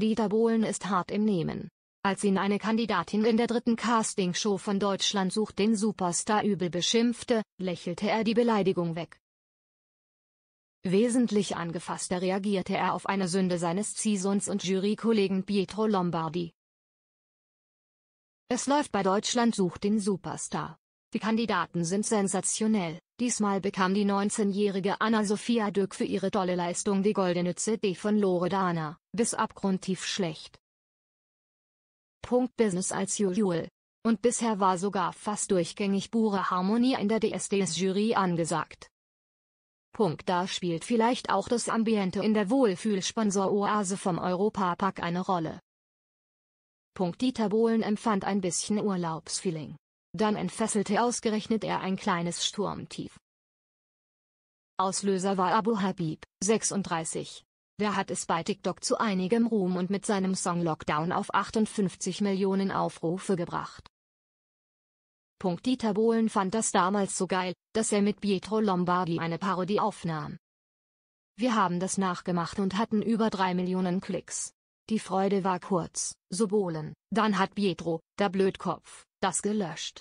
Dieter Bohlen ist hart im Nehmen. Als ihn eine Kandidatin in der dritten Castingshow von Deutschland sucht den Superstar übel beschimpfte, lächelte er die Beleidigung weg. Wesentlich angefasster reagierte er auf eine Sünde seines Ziehsohns und Jurykollegen Pietro Lombardi. Es läuft bei Deutschland sucht den Superstar. Die Kandidaten sind sensationell. Diesmal bekam die 19-jährige Anna-Sophia Dück für ihre tolle Leistung die goldene CD von Loredana, bis abgrundtief schlecht. Punkt Business als usual. Und bisher war sogar fast durchgängig pure Harmonie in der DSDS-Jury angesagt. Punkt da spielt vielleicht auch das Ambiente in der Wohlfühlsponsor-Oase vom Europapark eine Rolle. Punkt Dieter Bohlen empfand ein bisschen Urlaubsfeeling. Dann entfesselte ausgerechnet er ein kleines Sturmtief. Auslöser war Abu Habib, 36. Der hat es bei TikTok zu einigem Ruhm und mit seinem Song Lockdown auf 58 Millionen Aufrufe gebracht. Punkt Dieter Bohlen fand das damals so geil, dass er mit Pietro Lombardi eine Parodie aufnahm. Wir haben das nachgemacht und hatten über 3 Millionen Klicks. Die Freude war kurz, so Bohlen, dann hat Pietro, der Blödkopf, das gelöscht.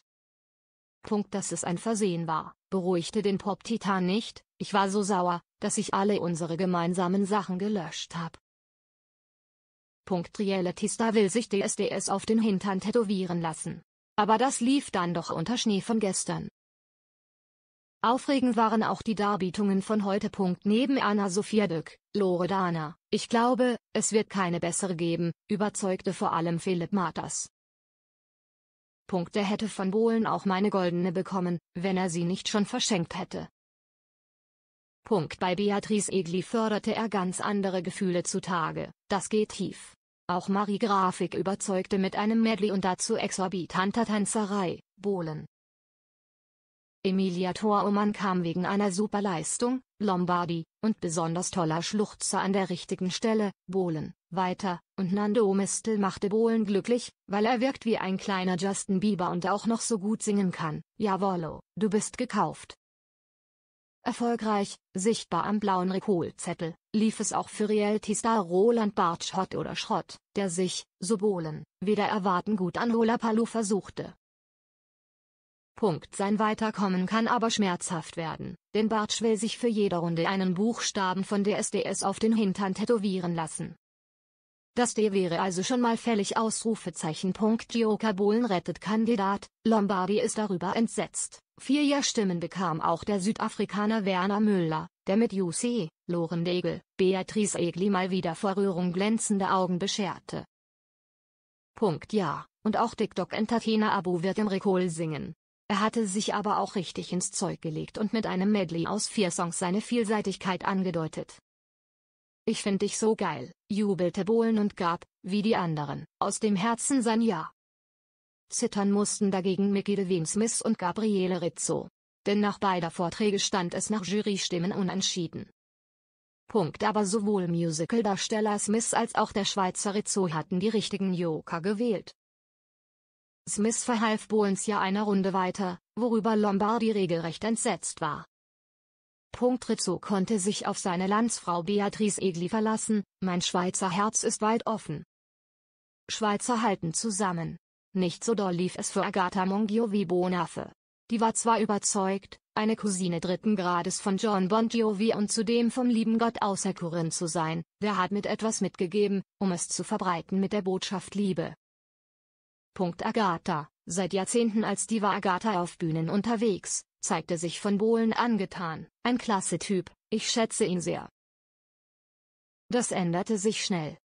Punkt, dass es ein Versehen war, beruhigte den Pop-Titan nicht, ich war so sauer, dass ich alle unsere gemeinsamen Sachen gelöscht hab. Punkt, Reality Star will sich DSDS auf den Hintern tätowieren lassen. Aber das lief dann doch unter Schnee von gestern. Aufregend waren auch die Darbietungen von heute. Punkt Neben Anna Sophia Dück, Loredana, ich glaube, es wird keine bessere geben, überzeugte vor allem Philipp Marters. Punkte hätte von Bohlen auch meine goldene bekommen, wenn er sie nicht schon verschenkt hätte. Punkt. Bei Beatrice Egli förderte er ganz andere Gefühle zutage, das geht tief. Auch Marie Grafik überzeugte mit einem Medley und dazu exorbitanter Tänzerei, Bohlen, Emilia Thormann kam wegen einer Superleistung, Lombardi, und besonders toller Schluchzer an der richtigen Stelle, Bohlen, weiter, und Nando Mistel machte Bohlen glücklich, weil er wirkt wie ein kleiner Justin Bieber und auch noch so gut singen kann. Jawollo, du bist gekauft. Erfolgreich, sichtbar am blauen Rekolzettel, lief es auch für Reality-Star Roland Bartschott oder Schrott, der sich, so Bohlen, weder erwarten gut an Lola Lollapalooza versuchte Punkt. Sein Weiterkommen kann aber schmerzhaft werden, denn Bartsch will sich für jede Runde einen Buchstaben von der SDS auf den Hintern tätowieren lassen. Das D wäre also schon mal fällig Ausrufezeichen. Joker Bohlen rettet Kandidat, Lombardi ist darüber entsetzt. Vier Ja Stimmen bekam auch der Südafrikaner Werner Müller, der mit UC, Loren Degel, Beatrice Egli mal wieder vor Rührung glänzende Augen bescherte. Punkt Ja, und auch TikTok-Entertainer Abu wird im Recall singen. Er hatte sich aber auch richtig ins Zeug gelegt und mit einem Medley aus vier Songs seine Vielseitigkeit angedeutet. Ich find dich so geil, jubelte Bohlen und gab, wie die anderen, aus dem Herzen sein Ja. Zittern mussten dagegen Mickey Devine Smith und Gabriele Rizzo. Denn nach beider Vorträge stand es nach Jurystimmen unentschieden. Punkt aber sowohl Musical-Darsteller Smith als auch der Schweizer Rizzo hatten die richtigen Joker gewählt. Smith verhalf Bowens ja einer Runde weiter, worüber Lombardi regelrecht entsetzt war. Punkt Rizzo konnte sich auf seine Landsfrau Beatrice Egli verlassen, mein Schweizer Herz ist weit offen. Schweizer halten zusammen. Nicht so doll lief es für Agatha Mongiovi Bonafe. Die war zwar überzeugt, eine Cousine dritten Grades von John Bon Jovi und zudem vom lieben Gott außer auserkoren zu sein, der hat mit etwas mitgegeben, um es zu verbreiten mit der Botschaft Liebe, Punkt Agatha Seit Jahrzehnten als Diva Agatha auf Bühnen unterwegs, zeigte sich von Bohlen angetan. Ein klasse Typ, ich schätze ihn sehr. Das änderte sich schnell.